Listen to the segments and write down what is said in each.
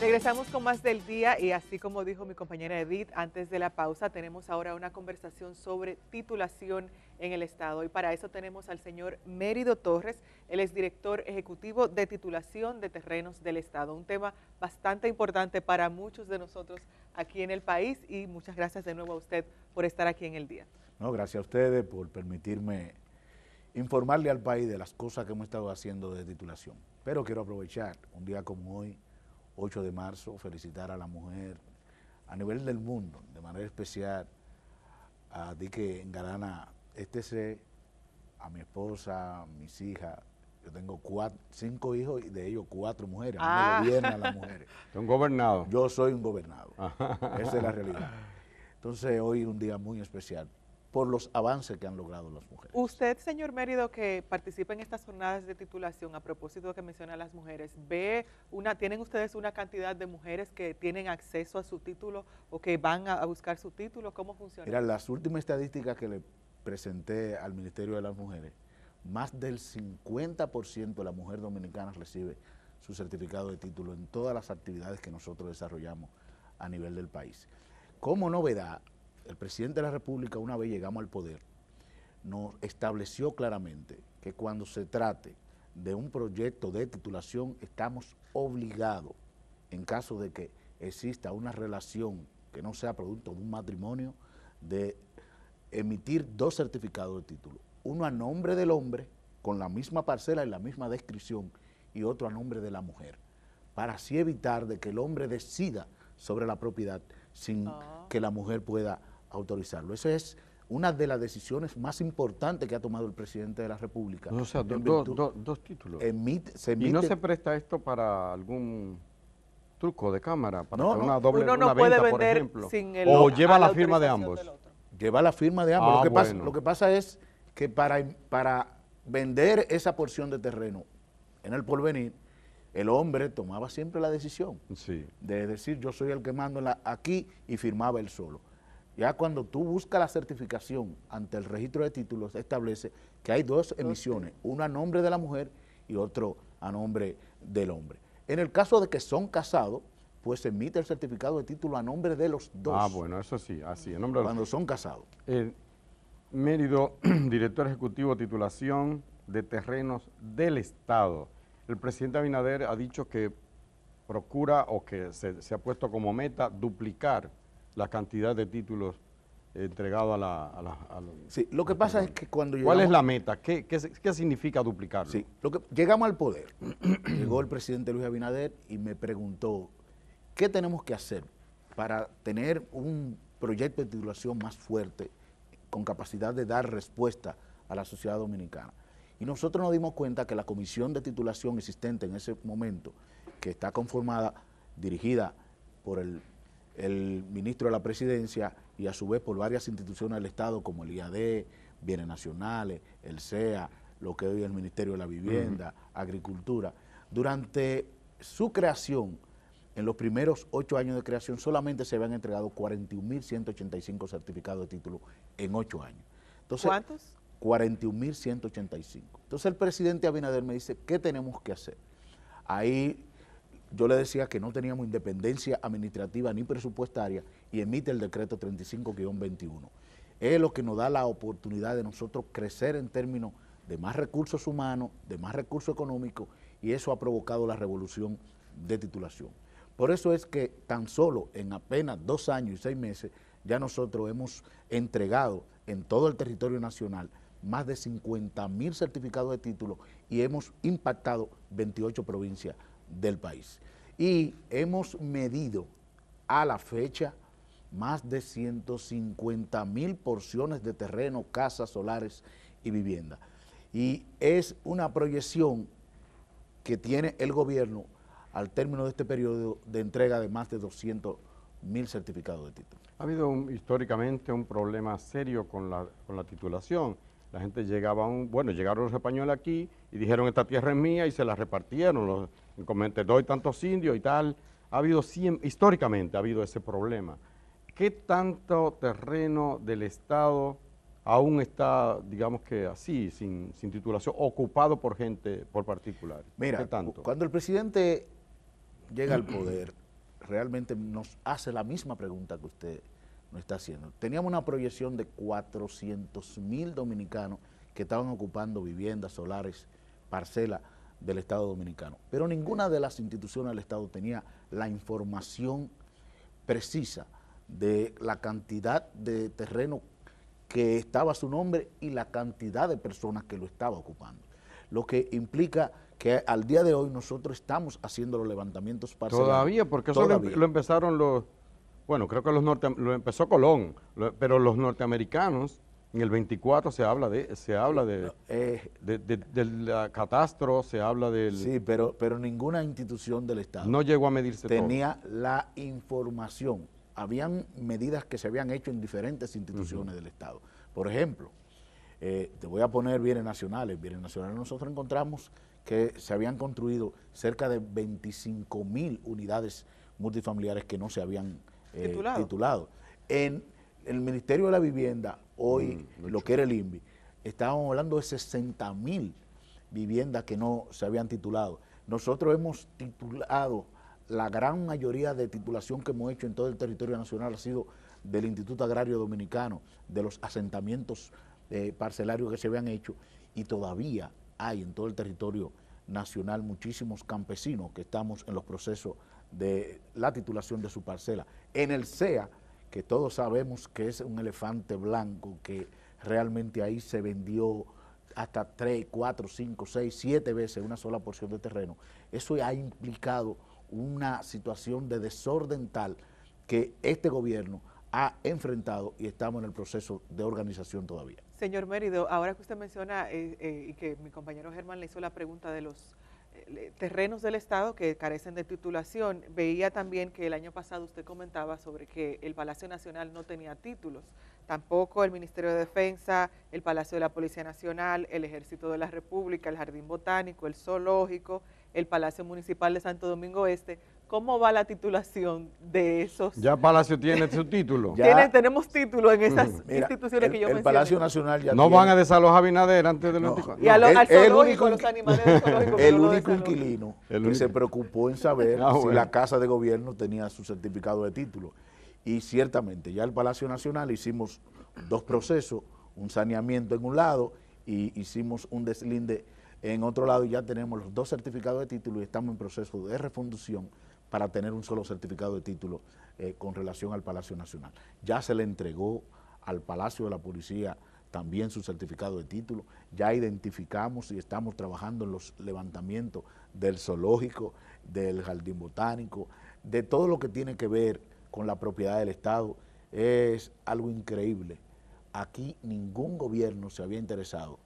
Regresamos con más del día y así como dijo mi compañera Edith, antes de la pausa tenemos ahora una conversación sobre titulación en el Estado y para eso tenemos al señor Mérido Torres, él es director ejecutivo de titulación de terrenos del Estado, un tema bastante importante para muchos de nosotros aquí en el país y muchas gracias de nuevo a usted por estar aquí en el día. No, gracias a ustedes por permitirme informarle al país de las cosas que hemos estado haciendo de titulación, pero quiero aprovechar un día como hoy 8 de marzo, felicitar a la mujer a nivel del mundo, de manera especial a ti que Garana, este sé, a mi esposa, a mis hijas. Yo tengo cuatro, cinco hijos y de ellos cuatro mujeres. me ah. gobiernan las mujeres. Son gobernados. Yo soy un gobernado. Esa es la realidad. Entonces hoy es un día muy especial por los avances que han logrado las mujeres. Usted, señor Mérido, que participa en estas jornadas de titulación, a propósito que menciona las mujeres, ¿ve una, ¿tienen ustedes una cantidad de mujeres que tienen acceso a su título o que van a, buscar su título? ¿Cómo funciona? Mira, las últimas estadísticas que le presenté al Ministerio de las Mujeres, más del 50% de la mujer dominicana recibe su certificado de título en todas las actividades que nosotros desarrollamos a nivel del país. Como novedad, el presidente de la República, una vez llegamos al poder, nos estableció claramente que cuando se trate de un proyecto de titulación, estamos obligados, en caso de que exista una relación que no sea producto de un matrimonio, de emitir dos certificados de título. Uno a nombre del hombre, con la misma parcela y la misma descripción, y otro a nombre de la mujer, para así evitar de que el hombre decida sobre la propiedad sin oh. que la mujer pueda autorizarlo. Esa es una de las decisiones más importantes que ha tomado el presidente de la República. O sea, dos títulos. ¿Y no se presta esto para algún truco de cámara? Para una doble uno no puede vender o lleva la, firma de ambos. Lleva la firma de ambos. lo, que pasa, es que para, para vender esa porción de terreno en el porvenir, el hombre tomaba siempre la decisión de decir yo soy el que mando aquí y firmaba él solo. Ya cuando tú buscas la certificación ante el registro de títulos, establece que hay dos emisiones, una a nombre de la mujer y otro a nombre del hombre. En el caso de que son casados, pues se emite el certificado de título a nombre de los dos. Ah, bueno, eso sí, así, en nombre Cuando son casados. Eh, Mérido, director ejecutivo, titulación de terrenos del Estado. El presidente Abinader ha dicho que procura o que se ha puesto como meta duplicar la cantidad de títulos entregados a la, Sí, lo que pasa es que cuando llegamos... ¿Cuál es la meta? ¿Qué, significa duplicarlo? Sí, llegamos al poder. Llegó el presidente Luis Abinader y me preguntó, ¿qué tenemos que hacer para tener un proyecto de titulación más fuerte, con capacidad de dar respuesta a la sociedad dominicana? Y nosotros nos dimos cuenta que la comisión de titulación existente en ese momento, que está conformada, dirigida por el el ministro de la presidencia y a su vez por varias instituciones del Estado como el IAD, Bienes Nacionales, el CEA, lo que hoy es el Ministerio de la Vivienda, Agricultura. Durante su creación, en los primeros ocho años de creación, solamente se habían entregado 41.185 certificados de título en ocho años. Entonces, ¿Cuántos? 41.185. Entonces el presidente Abinader me dice, ¿qué tenemos que hacer? Ahí yo le decía que no teníamos independencia administrativa ni presupuestaria y emite el decreto 35-21. Es lo que nos da la oportunidad de nosotros crecer en términos de más recursos humanos, de más recursos económicos y eso ha provocado la revolución de titulación. Por eso es que tan solo en apenas dos años y seis meses ya nosotros hemos entregado en todo el territorio nacional más de 50 mil certificados de título y hemos impactado 28 provincias del país. Y hemos medido a la fecha más de 150 mil porciones de terreno, casas, solares y vivienda. Y es una proyección que tiene el gobierno al término de este periodo de entrega de más de 200 mil certificados de título. Ha habido históricamente un problema serio con la, con la titulación. La gente llegaba un, bueno, llegaron los españoles aquí y dijeron esta tierra es mía y se la repartieron. Los, te doy tantos indios y tal. Ha habido históricamente ha habido ese problema. ¿Qué tanto terreno del Estado aún está, digamos que así, sin, titulación, ocupado por gente, por particulares? Mira, tanto? cuando el presidente llega al poder, realmente nos hace la misma pregunta que usted nos está haciendo. Teníamos una proyección de 400 mil dominicanos que estaban ocupando viviendas, solares, parcelas del Estado Dominicano. Pero ninguna de las instituciones del Estado tenía la información precisa de la cantidad de terreno que estaba a su nombre y la cantidad de personas que lo estaba ocupando. Lo que implica que al día de hoy nosotros estamos haciendo los levantamientos parciales. Todavía, porque eso Lo, em- empezaron los, bueno, creo que los norte, lo empezó Colón, pero los norteamericanos en el 24 se habla de se habla eh, de, la catastro, se habla del... Sí, pero, pero ninguna institución del Estado... No llegó a medirse Tenía la información. Habían medidas que se habían hecho en diferentes instituciones del Estado. Por ejemplo, eh, te voy a poner bienes nacionales. Bienes nacionales nosotros encontramos que se habían construido cerca de 25 mil unidades multifamiliares que no se habían eh, titulado. En el Ministerio de la Vivienda hoy mm, lo que era el INVI, estábamos hablando de 60 mil viviendas que no se habían titulado. Nosotros hemos titulado, la gran mayoría de titulación que hemos hecho en todo el territorio nacional ha sido del Instituto Agrario Dominicano, de los asentamientos eh, parcelarios que se habían hecho, y todavía hay en todo el territorio nacional muchísimos campesinos que estamos en los procesos de la titulación de su parcela. En el SEA que todos sabemos que es un elefante blanco, que realmente ahí se vendió hasta tres cuatro cinco seis siete veces una sola porción de terreno. Eso ha implicado una situación de desorden tal que este gobierno ha enfrentado y estamos en el proceso de organización todavía. Señor Mérido, ahora que usted menciona eh, eh, y que mi compañero Germán le hizo la pregunta de los terrenos del Estado que carecen de titulación. Veía también que el año pasado usted comentaba sobre que el Palacio Nacional no tenía títulos, tampoco el Ministerio de Defensa, el Palacio de la Policía Nacional, el Ejército de la República, el Jardín Botánico, el Zoológico, el Palacio Municipal de Santo Domingo Este. ¿Cómo va la titulación de esos? Ya Palacio tiene su título. tenemos título en esas instituciones que yo el Palacio Nacional ya No van a desalojar a Binader antes de Y a los, el, único, los animales El único inquilino que se preocupó en saber ah, si la Casa de Gobierno tenía su certificado de título. Y ciertamente, ya el Palacio Nacional hicimos dos procesos, un saneamiento en un lado y hicimos un deslinde en otro lado y ya tenemos los dos certificados de título y estamos en proceso de refundición para tener un solo certificado de título eh, con relación al Palacio Nacional. Ya se le entregó al Palacio de la Policía también su certificado de título, ya identificamos y estamos trabajando en los levantamientos del zoológico, del jardín botánico, de todo lo que tiene que ver con la propiedad del Estado, es algo increíble. Aquí ningún gobierno se había interesado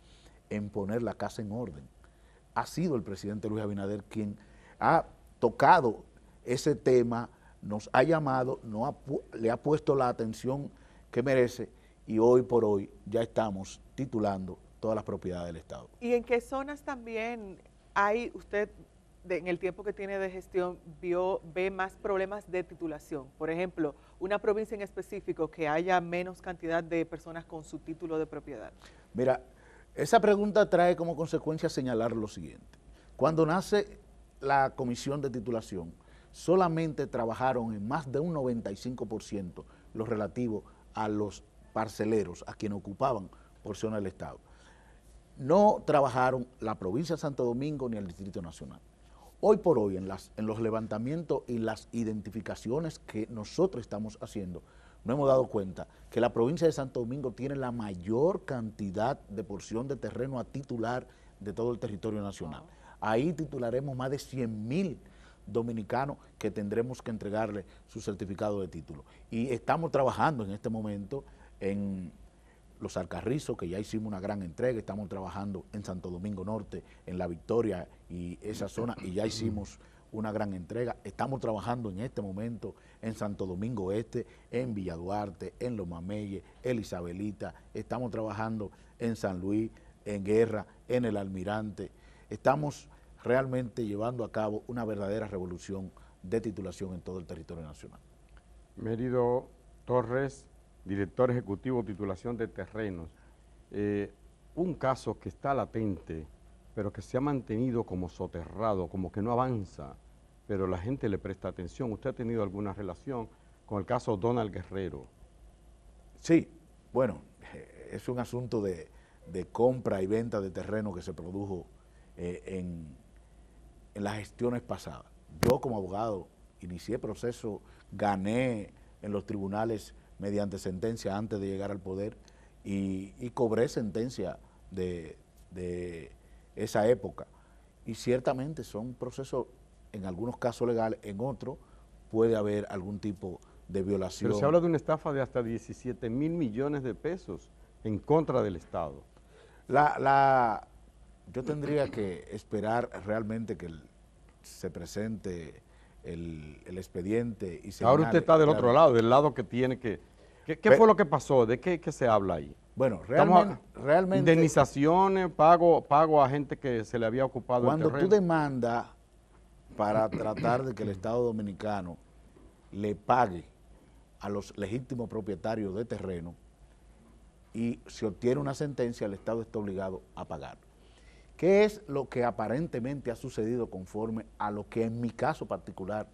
en poner la casa en orden. Ha sido el presidente Luis Abinader quien ha tocado ese tema nos ha llamado, le ha puesto la atención que merece y hoy por hoy ya estamos titulando todas las propiedades del Estado. ¿Y en qué zonas también hay, usted en el tiempo que tiene de gestión, vio, ve más problemas de titulación? Por ejemplo, una provincia en específico que haya menos cantidad de personas con su título de propiedad. Mira, esa pregunta trae como consecuencia señalar lo siguiente. Cuando nace la comisión de titulación, solamente trabajaron en más de un 95% lo relativo a los parceleros, a quienes ocupaban porción del Estado. No trabajaron la provincia de Santo Domingo ni el Distrito Nacional. Hoy por hoy, en, las, en los levantamientos y las identificaciones que nosotros estamos haciendo, nos hemos dado cuenta que la provincia de Santo Domingo tiene la mayor cantidad de porción de terreno a titular de todo el territorio nacional. Ahí titularemos más de 100.000 mil Dominicano que tendremos que entregarle su certificado de título. Y estamos trabajando en este momento en los Alcarrizos, que ya hicimos una gran entrega, estamos trabajando en Santo Domingo Norte, en La Victoria y esa zona, y ya hicimos una gran entrega. Estamos trabajando en este momento en Santo Domingo Este, en Villa Duarte, en Los Mameyes, en Isabelita, estamos trabajando en San Luis, en Guerra, en El Almirante. Estamos realmente llevando a cabo una verdadera revolución de titulación en todo el territorio nacional. Mérido Torres, director ejecutivo titulación de terrenos. Eh, un caso que está latente, pero que se ha mantenido como soterrado, como que no avanza, pero la gente le presta atención. ¿Usted ha tenido alguna relación con el caso Donald Guerrero? Sí, bueno, eh, es un asunto de, compra y venta de terreno que se produjo eh, en, en las gestiones pasadas. Yo como abogado inicié proceso, gané en los tribunales mediante sentencia antes de llegar al poder y, cobré sentencia de, esa época. Y ciertamente son procesos, en algunos casos legales, en otros puede haber algún tipo de violación. Pero se habla de una estafa de hasta 17 mil millones de pesos en contra del Estado. la, yo tendría que esperar realmente que se presente el, expediente y se Ahora usted está del otro lado, del lado que tiene que... ¿Qué, fue lo que pasó? ¿De qué, se habla ahí? Bueno, realmente, Indemnizaciones, pago, pago a gente que se le había ocupado el terreno. tú demandas para tratar de que el Estado Dominicano le pague a los legítimos propietarios de terreno y se obtiene una sentencia, el Estado está obligado a pagar. ¿Qué es lo que aparentemente ha sucedido conforme a lo que en mi caso particular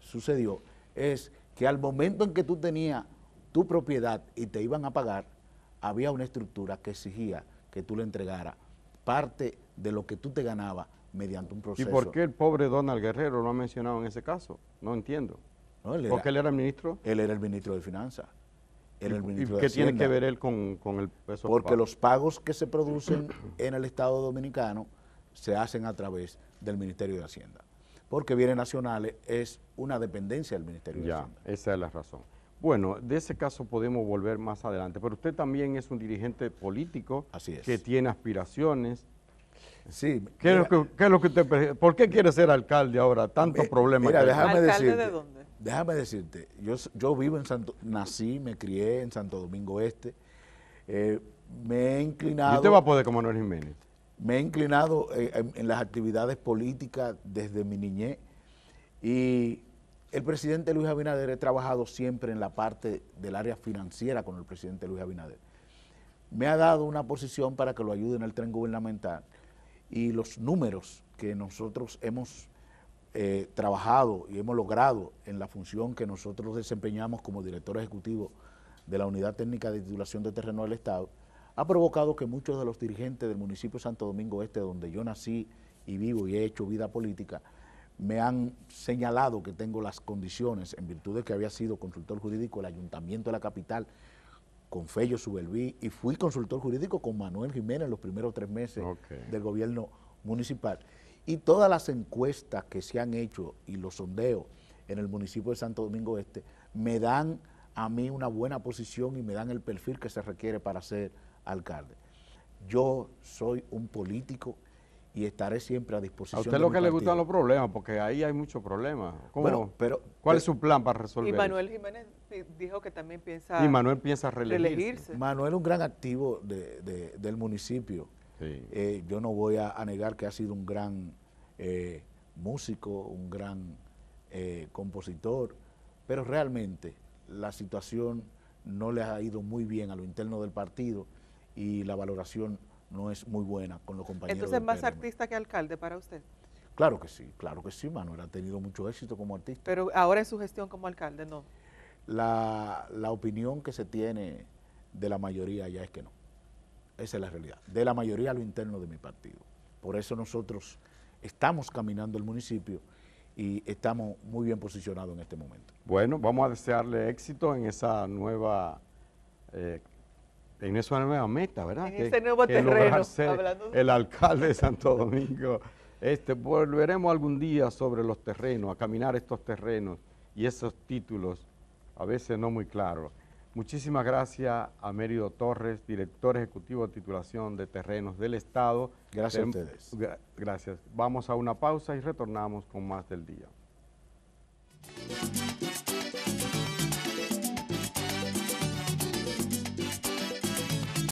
sucedió? Es que al momento en que tú tenías tu propiedad y te iban a pagar, había una estructura que exigía que tú le entregaras parte de lo que tú te ganabas mediante un proceso. ¿Y por qué el pobre Donald Guerrero lo ha mencionado en ese caso? No entiendo. No, él Porque él era el ministro. Él era el ministro de Finanzas qué tiene que ver él con, el peso? Porque los pagos que se producen en el Estado Dominicano se hacen a través del Ministerio de Hacienda. Porque bienes nacionales es una dependencia del Ministerio de Hacienda. Esa es la razón. Bueno, de ese caso podemos volver más adelante, pero usted también es un dirigente político Así es. que tiene aspiraciones. Sí. qué ¿Por qué quiere ser alcalde ahora? Tantos problema. Mira, que déjame ¿Alcalde de dónde? déjame decirte, yo, vivo en Santo, nací, me crié en Santo Domingo Este, eh, me he inclinado... ¿Y usted va a poder como Manuel Jiménez? Me he inclinado en, en, las actividades políticas desde mi niñez y el presidente Luis Abinader he trabajado siempre en la parte del área financiera con el presidente Luis Abinader. Me ha dado una posición para que lo ayude en el tren gubernamental y los números que nosotros hemos eh, trabajado y hemos logrado en la función que nosotros desempeñamos como director ejecutivo de la Unidad Técnica de Titulación de Terreno del Estado, ha provocado que muchos de los dirigentes del municipio Santo Domingo Este, donde yo nací y vivo y he hecho vida política, me han señalado que tengo las condiciones, en virtud de que había sido consultor jurídico del Ayuntamiento de la Capital, con Fello Subelví, y fui consultor jurídico con Manuel Jiménez los primeros tres meses del gobierno municipal. Y todas las encuestas que se han hecho y los sondeos en el municipio de Santo Domingo Este me dan a mí una buena posición y me dan el perfil que se requiere para ser alcalde. Yo soy un político y estaré siempre a disposición. A usted lo que le gustan los problemas, porque ahí hay muchos problemas. pero, ¿Cuál es su plan para resolver? Y Manuel Jiménez dijo que también piensa, y Manuel piensa reelegirse. Manuel es un gran activo del municipio eh, yo no voy a, negar que ha sido un gran eh, músico, un gran eh, compositor, pero realmente la situación no le ha ido muy bien a lo interno del partido y la valoración no es muy buena con los compañeros. Entonces, más artista que alcalde para usted. Claro que sí, claro que sí, Manuel ha tenido mucho éxito como artista. Pero ahora en su gestión como alcalde, no. la opinión que se tiene de la mayoría ya es que no. Esa es la realidad. De la mayoría a lo interno de mi partido. Por eso nosotros estamos caminando el municipio y estamos muy bien posicionados en este momento. Bueno, vamos a desearle éxito en esa nueva... Eh, en esa nueva meta, ¿verdad? En ese nuevo terreno. El alcalde de Santo Domingo. Este, volveremos algún día sobre los terrenos, a caminar estos terrenos y esos títulos, a veces no muy claros. Muchísimas gracias a Mérido Torres, director ejecutivo de titulación de terrenos del Estado. Gracias a ustedes. gracias. Vamos a una pausa y retornamos con más del día.